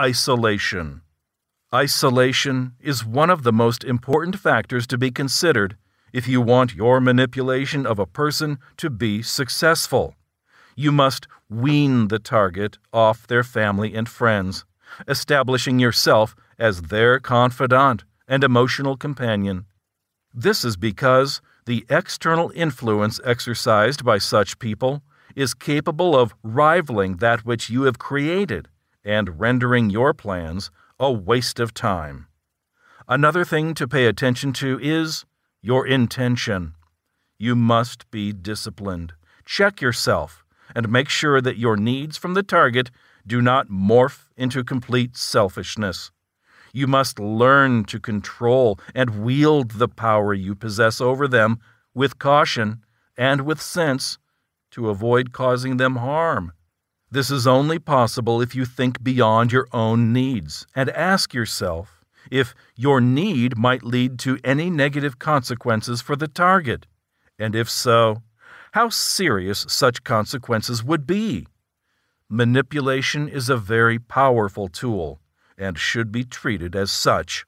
Isolation. Isolation is one of the most important factors to be considered if you want your manipulation of a person to be successful. You must wean the target off their family and friends, establishing yourself as their confidant and emotional companion. This is because the external influence exercised by such people is capable of rivaling that which you have created and rendering your plans a waste of time. Another thing to pay attention to is your intention. You must be disciplined. Check yourself and make sure that your needs from the target do not morph into complete selfishness. You must learn to control and wield the power you possess over them with caution and with sense to avoid causing them harm. This is only possible if you think beyond your own needs and ask yourself if your need might lead to any negative consequences for the target, and if so, how serious such consequences would be. Manipulation is a very powerful tool and should be treated as such.